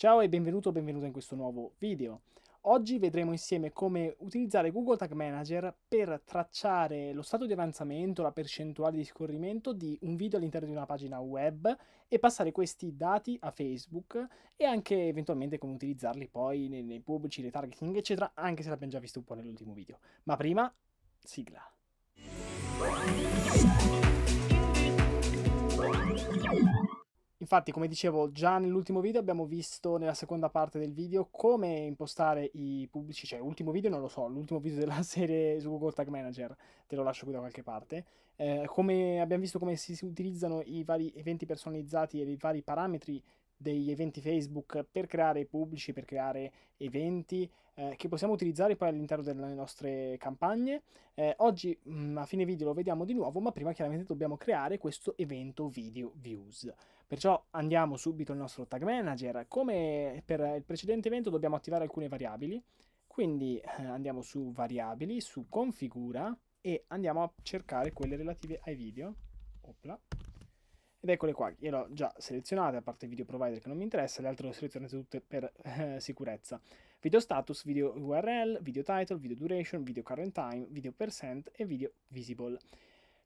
Ciao e benvenuto o benvenuta in questo nuovo video. Oggi vedremo insieme come utilizzare Google Tag Manager per tracciare lo stato di avanzamento, la percentuale di scorrimento di un video all'interno di una pagina web e passare questi dati a Facebook e anche eventualmente come utilizzarli poi nei, pubblici, nei targeting, eccetera, anche se l'abbiamo già visto un po' nell'ultimo video. Ma prima, sigla. Infatti, come dicevo già nell'ultimo video, abbiamo visto nella seconda parte del video come impostare i pubblici, cioè l'ultimo video non lo so, l'ultimo video della serie su Google Tag Manager, te lo lascio qui da qualche parte, eh, come abbiamo visto come si utilizzano i vari eventi personalizzati e i vari parametri degli eventi Facebook per creare pubblici, per creare eventi eh, che possiamo utilizzare poi all'interno delle nostre campagne. Eh, oggi mh, mm, a fine video lo vediamo di nuovo, ma prima chiaramente dobbiamo creare questo evento video views. Perciò andiamo subito al nostro tag manager. Come per il precedente evento dobbiamo attivare alcune variabili, quindi eh, andiamo su variabili, su configura e andiamo a cercare quelle relative ai video. Opla. Ed eccole qua, io le ho già selezionate, a parte video provider che non mi interessa, le altre le ho selezionate tutte per eh, sicurezza. Video status, video URL, video title, video duration, video current time, video percent e video visible.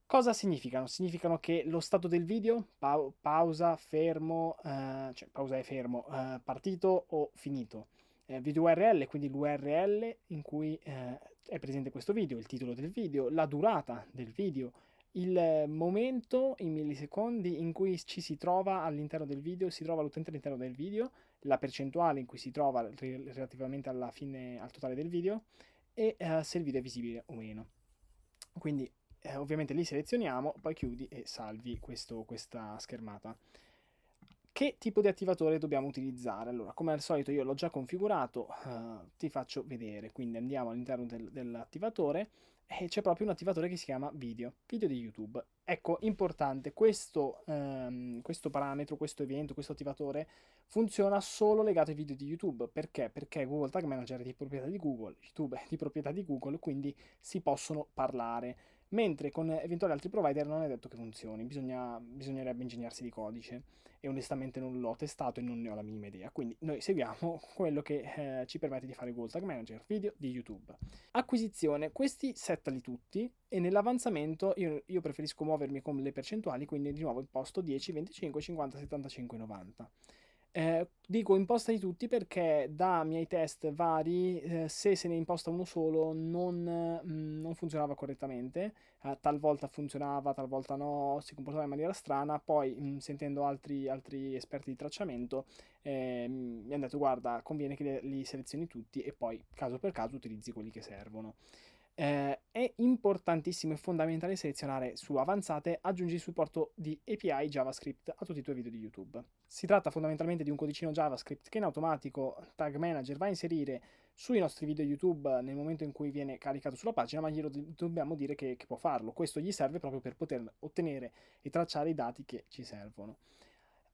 Cosa significano? Significano che lo stato del video, pa- pausa, fermo, eh, cioè pausa e fermo, eh, partito o finito, eh, video URL, quindi l'URL in cui eh, è presente questo video, il titolo del video, la durata del video, il momento in millisecondi in cui ci si trova all'interno del video, si trova l'utente all'interno del video, la percentuale in cui si trova relativamente alla fine, al totale del video e eh, se il video è visibile o meno. Quindi eh, ovviamente li selezioniamo, poi chiudi e salvi questo, questa schermata. Che tipo di attivatore dobbiamo utilizzare? Allora, come al solito io l'ho già configurato, eh, ti faccio vedere, quindi andiamo all'interno del, dell'attivatore e c'è proprio un attivatore che si chiama video, video di YouTube. Ecco, importante, questo, ehm, questo parametro, questo evento, questo attivatore funziona solo legato ai video di YouTube. Perché? Perché Google Tag Manager è di proprietà di Google, YouTube è di proprietà di Google, quindi si possono parlare mentre con eventuali altri provider non è detto che funzioni, bisogna, bisognerebbe ingegnarsi di codice e onestamente non l'ho testato e non ne ho la minima idea, quindi noi seguiamo quello che eh, ci permette di fare Google Tag Manager video di YouTube. Acquisizione, questi settali tutti e nell'avanzamento io, io preferisco muovermi con le percentuali, quindi di nuovo il posto 10, 25, 50, 75, 90. Eh, dico imposta tutti perché da miei test vari, eh, se se ne imposta uno solo non, mh, mm, non funzionava correttamente, eh, talvolta funzionava, talvolta no, si comportava in maniera strana, poi mh, mm, sentendo altri, altri, esperti di tracciamento eh, mm, mi hanno detto guarda conviene che li, li selezioni tutti e poi caso per caso utilizzi quelli che servono. Eh, è importantissimo e fondamentale selezionare su avanzate aggiungi il supporto di API JavaScript a tutti i tuoi video di YouTube. Si tratta fondamentalmente di un codicino JavaScript che in automatico Tag Manager va a inserire sui nostri video YouTube nel momento in cui viene caricato sulla pagina, ma glielo dobbiamo dire che, che può farlo. Questo gli serve proprio per poter ottenere e tracciare i dati che ci servono.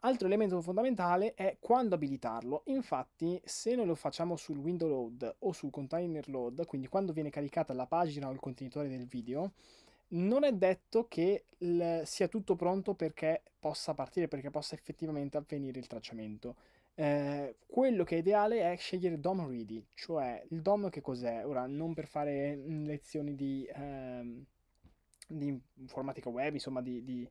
Altro elemento fondamentale è quando abilitarlo. Infatti, se noi lo facciamo sul window load o sul container load, quindi quando viene caricata la pagina o il contenitore del video, non è detto che sia tutto pronto perché possa partire, perché possa effettivamente avvenire il tracciamento. Eh, quello che è ideale è scegliere DOM ready, cioè il DOM che cos'è? Ora, non per fare mm, lezioni di, ehm, di informatica web, insomma, di, di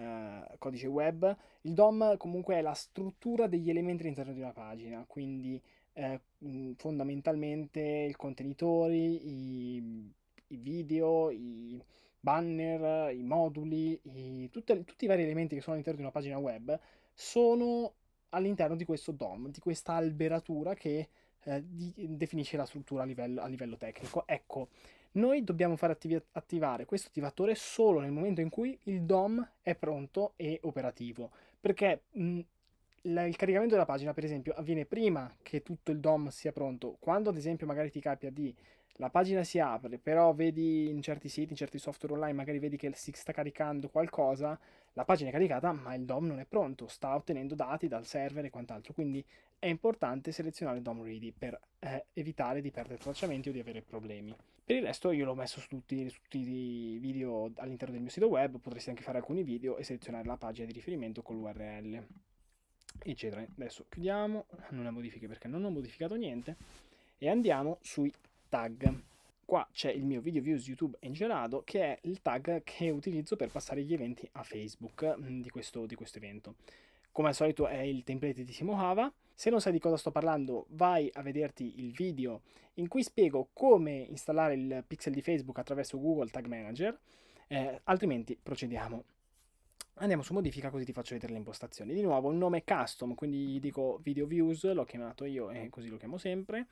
eh, codice web. Il DOM comunque è la struttura degli elementi all'interno di una pagina, quindi eh, mm, fondamentalmente i contenitori, i, i video, i banner, i moduli, i, tutte, tutti i vari elementi che sono all'interno di una pagina web sono all'interno di questo DOM, di questa alberatura che eh, di, definisce la struttura a livello, a livello, tecnico. Ecco, noi dobbiamo far attiv- attivare questo attivatore solo nel momento in cui il DOM è pronto e operativo, perché mh, la, il caricamento della pagina, per esempio, avviene prima che tutto il DOM sia pronto. Quando, ad esempio, magari ti capita di la pagina si apre, però vedi in certi siti, in certi software online, magari vedi che si sta caricando qualcosa, la pagina è caricata ma il DOM non è pronto, sta ottenendo dati dal server e quant'altro, quindi è importante selezionare il DOM ready per eh, evitare di perdere tracciamenti o di avere problemi. Per il resto io l'ho messo su tutti, su tutti i video all'interno del mio sito web, potresti anche fare alcuni video e selezionare la pagina di riferimento con l'URL, eccetera. Adesso chiudiamo, non le modifiche perché non ho modificato niente, e andiamo sui tag. Qua c'è il mio video views YouTube Engelado, che è il tag che utilizzo per passare gli eventi a Facebook mm, di questo, di questo evento. Come al solito è il template di Simohava. Se non sai di cosa sto parlando, vai a vederti il video in cui spiego come installare il pixel di Facebook attraverso Google Tag Manager, eh, altrimenti procediamo. Andiamo su modifica così ti faccio vedere le impostazioni. Di nuovo, il nome custom, quindi dico video views, l'ho chiamato io e così lo chiamo sempre.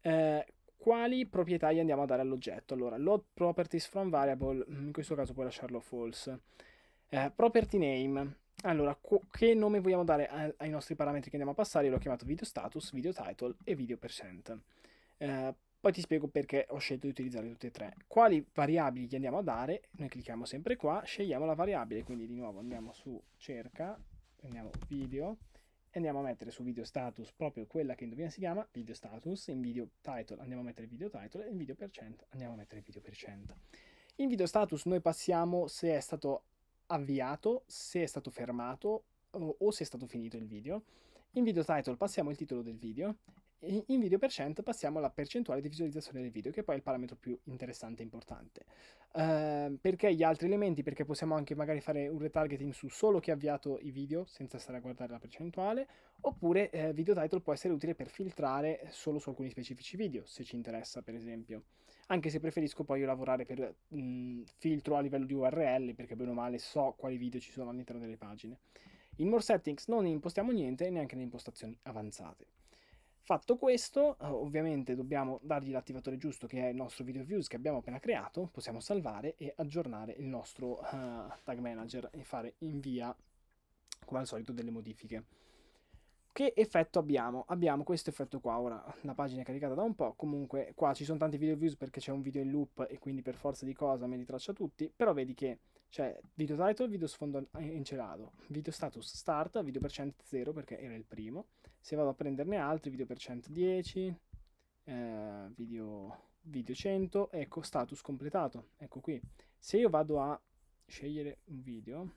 Eh, quali proprietà gli andiamo a dare all'oggetto. Allora, load properties from variable, mm, in questo caso puoi lasciarlo false. Eh, property name, allora, che nome vogliamo dare ai nostri parametri che andiamo a passare? Io l'ho chiamato video status, video title e video percent. Eh, poi ti spiego perché ho scelto di utilizzare tutte e tre. Quali variabili gli andiamo a dare? Noi clicchiamo sempre qua, scegliamo la variabile, quindi di nuovo andiamo su cerca, prendiamo video, andiamo a mettere su video status proprio quella che indovina si chiama video status, in video title andiamo a mettere video title e in video percent andiamo a mettere video percent. In video status noi passiamo se è stato avviato, se è stato fermato o, eh, o se è stato finito il video. In video title passiamo il titolo del video in video per cento passiamo alla percentuale di visualizzazione del video, che poi è il parametro più interessante e importante. Uh, perché gli altri elementi? Perché possiamo anche magari fare un retargeting su solo chi ha avviato i video senza stare a guardare la percentuale, oppure eh, video title può essere utile per filtrare solo su alcuni specifici video, se ci interessa per esempio. Anche se preferisco poi io lavorare per mh, mm, filtro a livello di URL, perché bene o male so quali video ci sono all'interno delle pagine. In More Settings non impostiamo niente, neanche le impostazioni avanzate. Fatto questo, eh, ovviamente dobbiamo dargli l'attivatore giusto che è il nostro video views che abbiamo appena creato, possiamo salvare e aggiornare il nostro uh, tag manager e fare invia, come al solito, delle modifiche. Che effetto abbiamo? Abbiamo questo effetto qua, ora la pagina è caricata da un po', comunque qua ci sono tanti video views perché c'è un video in loop e quindi per forza di cosa me li traccia tutti, però vedi che c'è video title, video sfondo incelato, video status start, video percent 0 perché era il primo, se vado a prenderne altri, video per 110, eh, video, video 100, ecco status completato, ecco qui. Se io vado a scegliere un video,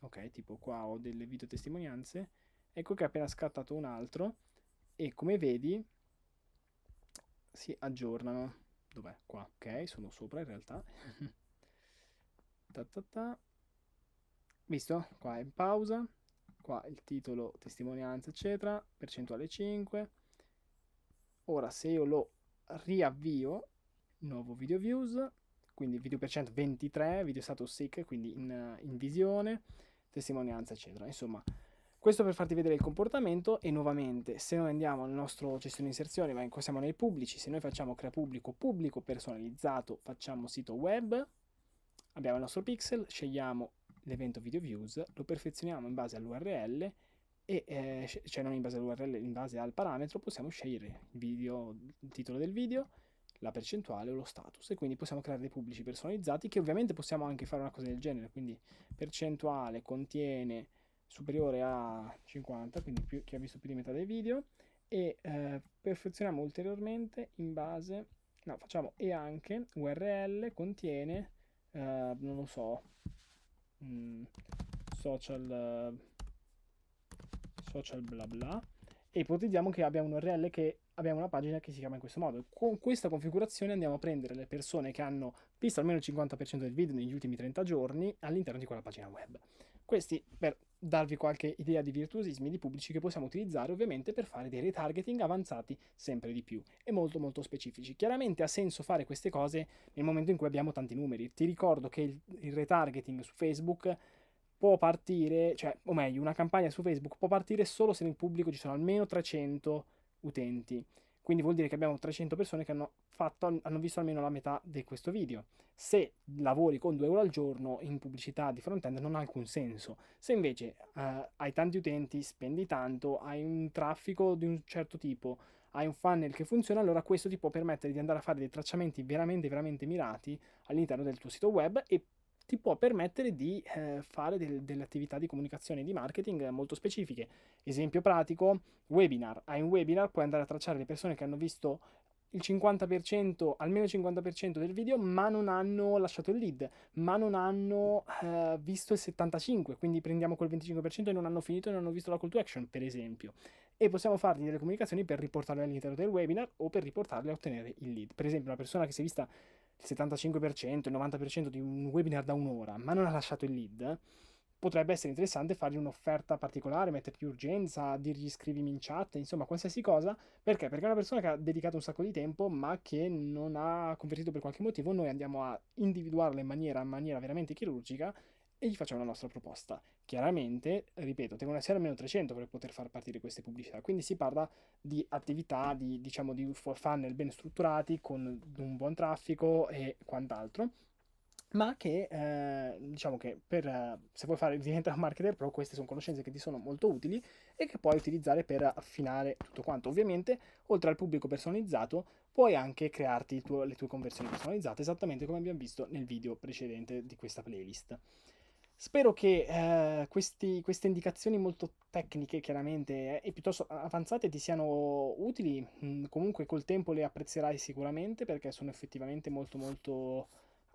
ok, tipo qua ho delle video testimonianze, ecco che ho appena scattato un altro e come vedi si aggiornano. Dov'è? Qua, ok, sono sopra in realtà. ta ta ta. Visto? Qua è in pausa qua il titolo, testimonianza, eccetera, percentuale 5. Ora se io lo riavvio, nuovo video views, quindi video per cento 23, video stato sick, quindi in, in visione, testimonianza, eccetera. Insomma, questo per farti vedere il comportamento e nuovamente se noi andiamo al nostro gestione inserzione ma in siamo nei pubblici, se noi facciamo crea pubblico, pubblico personalizzato, facciamo sito web, abbiamo il nostro pixel, scegliamo l'evento video views, lo perfezioniamo in base all'URL e eh, cioè non in base all'URL, in base al parametro possiamo scegliere il, video, il titolo del video, la percentuale o lo status e quindi possiamo creare dei pubblici personalizzati che ovviamente possiamo anche fare una cosa del genere, quindi percentuale contiene superiore a 50, quindi più, chi ha visto più di metà dei video e eh, perfezioniamo ulteriormente in base no, facciamo e anche url contiene eh, non lo so Mm, social, eh, social bla bla e ipotizziamo che abbia url che abbiamo una pagina che si chiama in questo modo. Con questa configurazione andiamo a prendere le persone che hanno visto almeno il 50% del video negli ultimi 30 giorni all'interno di quella pagina web. Questi per darvi qualche idea di virtuosismi di pubblici che possiamo utilizzare ovviamente per fare dei retargeting avanzati sempre di più e molto molto specifici. Chiaramente ha senso fare queste cose nel momento in cui abbiamo tanti numeri. Ti ricordo che il, il retargeting su Facebook può partire, cioè, o meglio, una campagna su Facebook può partire solo se nel pubblico ci sono almeno 300 utenti. Quindi vuol dire che abbiamo 300 persone che hanno, fatto, hanno visto almeno la metà di questo video. Se lavori con 2 euro al giorno in pubblicità di front-end non ha alcun senso. Se invece eh, hai tanti utenti, spendi tanto, hai un traffico di un certo tipo, hai un funnel che funziona, allora questo ti può permettere di andare a fare dei tracciamenti veramente, veramente mirati all'interno del tuo sito web e ti può permettere di eh, fare del, delle attività di comunicazione e di marketing molto specifiche. Esempio pratico, webinar. Hai un webinar, puoi andare a tracciare le persone che hanno visto il 50%, almeno il 50% del video, ma non hanno lasciato il lead, ma non hanno eh, visto il 75%, quindi prendiamo quel 25% e non hanno finito e non hanno visto la call to action, per esempio. E possiamo fargli delle comunicazioni per riportarle all'interno del webinar o per riportarle a ottenere il lead. Per esempio, una persona che si è vista il 75%, il 90% di un webinar da un'ora, ma non ha lasciato il lead, potrebbe essere interessante fargli un'offerta particolare, mettergli urgenza, dirgli scrivimi in chat, insomma qualsiasi cosa. Perché? Perché è una persona che ha dedicato un sacco di tempo ma che non ha convertito per qualche motivo, noi andiamo a individuarla in maniera, in maniera veramente chirurgica e gli facciamo la nostra proposta. Chiaramente, ripeto, devono essere almeno 300 per poter far partire queste pubblicità, quindi si parla di attività, di, diciamo, di funnel ben strutturati, con un buon traffico e quant'altro, ma che eh, diciamo che per, eh, se vuoi fare diventare un marketer pro queste sono conoscenze che ti sono molto utili e che puoi utilizzare per affinare tutto quanto ovviamente oltre al pubblico personalizzato puoi anche crearti tuo, le tue conversioni personalizzate esattamente come abbiamo visto nel video precedente di questa playlist Spero che eh, questi, queste indicazioni molto tecniche, chiaramente, eh, e piuttosto avanzate ti siano utili. Mm, comunque col tempo le apprezzerai sicuramente perché sono effettivamente molto molto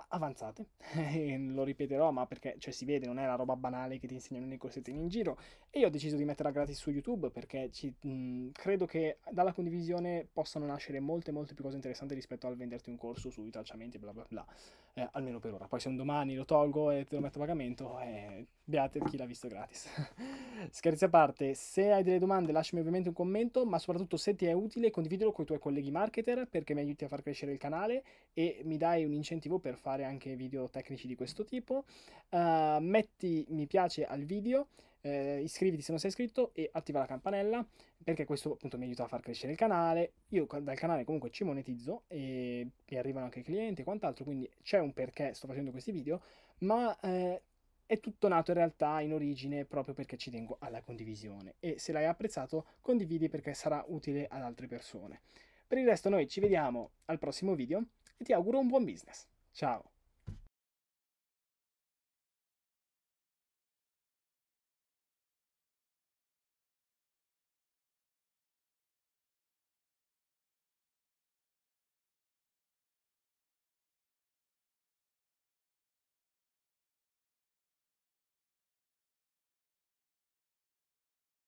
avanzate, lo ripeterò ma perché cioè, si vede, non è la roba banale che ti insegnano nei corsettini in giro e io ho deciso di metterla gratis su YouTube perché ci, mh, credo che dalla condivisione possano nascere molte molte più cose interessanti rispetto al venderti un corso sui tracciamenti bla bla bla, eh, almeno per ora, poi se un domani lo tolgo e te lo metto a pagamento eh, beate chi l'ha visto gratis. Scherzi a parte, se hai delle domande lasciami ovviamente un commento ma soprattutto se ti è utile condividilo con i tuoi colleghi marketer perché mi aiuti a far crescere il canale e mi dai un incentivo per farlo fare anche video tecnici di questo tipo. Uh, metti mi piace al video, eh, iscriviti se non sei iscritto e attiva la campanella perché questo appunto mi aiuta a far crescere il canale. Io dal canale comunque ci monetizzo e mi arrivano anche clienti e quant'altro, quindi c'è un perché sto facendo questi video, ma... Eh, è tutto nato in realtà in origine proprio perché ci tengo alla condivisione e se l'hai apprezzato condividi perché sarà utile ad altre persone. Per il resto noi ci vediamo al prossimo video e ti auguro un buon business. Chao.